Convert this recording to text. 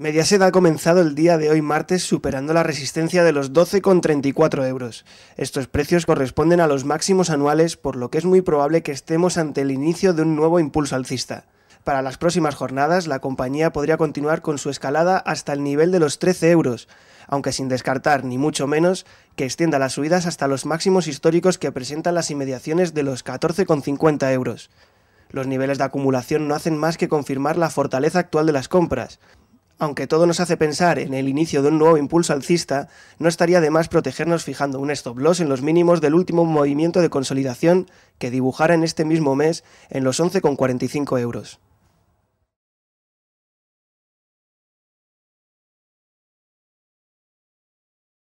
Mediaset ha comenzado el día de hoy martes superando la resistencia de los 12,34 euros. Estos precios corresponden a los máximos anuales, por lo que es muy probable que estemos ante el inicio de un nuevo impulso alcista. Para las próximas jornadas, la compañía podría continuar con su escalada hasta el nivel de los 13 euros, aunque sin descartar, ni mucho menos, que extienda las subidas hasta los máximos históricos que presentan las inmediaciones de los 14,50 euros. Los niveles de acumulación no hacen más que confirmar la fortaleza actual de las compras, aunque todo nos hace pensar en el inicio de un nuevo impulso alcista, no estaría de más protegernos fijando un stop loss en los mínimos del último movimiento de consolidación que dibujara en este mismo mes en los 11,45 euros.